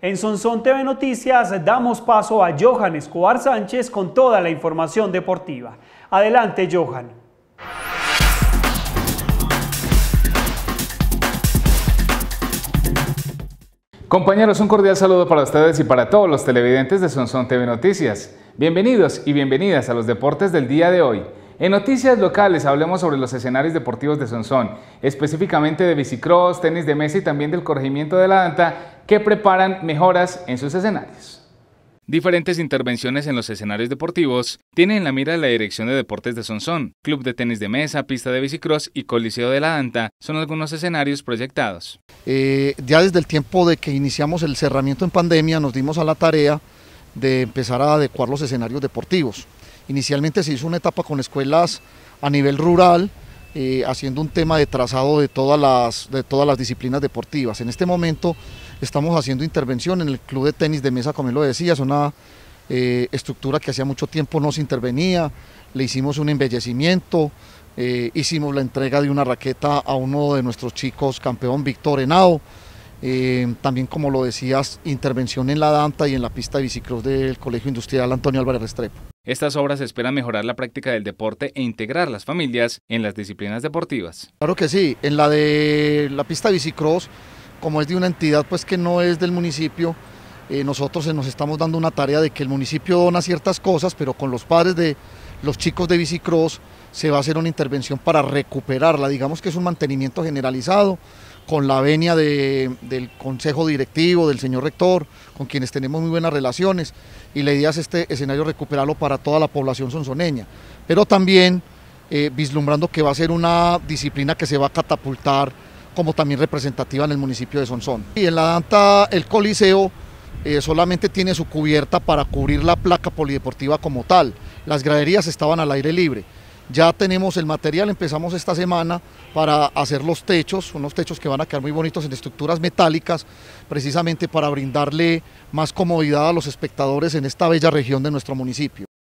En Sonsón TV Noticias damos paso a Johan Escobar Sánchez con toda la información deportiva. Adelante, Johan. Compañeros, un cordial saludo para ustedes y para todos los televidentes de Sonson TV Noticias. Bienvenidos y bienvenidas a los deportes del día de hoy. En noticias locales hablemos sobre los escenarios deportivos de Sonsón, específicamente de bicicross, tenis de mesa y también del corregimiento de la Danta, que preparan mejoras en sus escenarios. Diferentes intervenciones en los escenarios deportivos tienen en la mira la Dirección de Deportes de Sonsón, Club de Tenis de Mesa, Pista de Bicicross y Coliseo de la Danta son algunos escenarios proyectados. Eh, ya desde el tiempo de que iniciamos el cerramiento en pandemia nos dimos a la tarea de empezar a adecuar los escenarios deportivos. Inicialmente se hizo una etapa con escuelas a nivel rural, eh, haciendo un tema de trazado de todas, las, de todas las disciplinas deportivas. En este momento estamos haciendo intervención en el club de tenis de mesa, como él lo decía, es una eh, estructura que hacía mucho tiempo no se intervenía, le hicimos un embellecimiento, eh, hicimos la entrega de una raqueta a uno de nuestros chicos, campeón Víctor Henao. Eh, también, como lo decías, intervención en la Danta y en la pista de bicicross del Colegio Industrial Antonio Álvarez Restrepo. Estas obras esperan mejorar la práctica del deporte e integrar las familias en las disciplinas deportivas. Claro que sí, en la de la pista de bicicross, como es de una entidad pues que no es del municipio, eh, nosotros nos estamos dando una tarea de que el municipio dona ciertas cosas, pero con los padres de los chicos de bicicross se va a hacer una intervención para recuperarla, digamos que es un mantenimiento generalizado con la venia del consejo directivo, del señor rector, con quienes tenemos muy buenas relaciones, y la idea es este escenario recuperarlo para toda la población sonsoneña, pero también eh, vislumbrando que va a ser una disciplina que se va a catapultar como también representativa en el municipio de Sonsón. Y en la Danta, el Coliseo eh, solamente tiene su cubierta para cubrir la placa polideportiva como tal, las graderías estaban al aire libre. Ya tenemos el material, empezamos esta semana para hacer los techos, unos techos que van a quedar muy bonitos en estructuras metálicas, precisamente para brindarle más comodidad a los espectadores en esta bella región de nuestro municipio.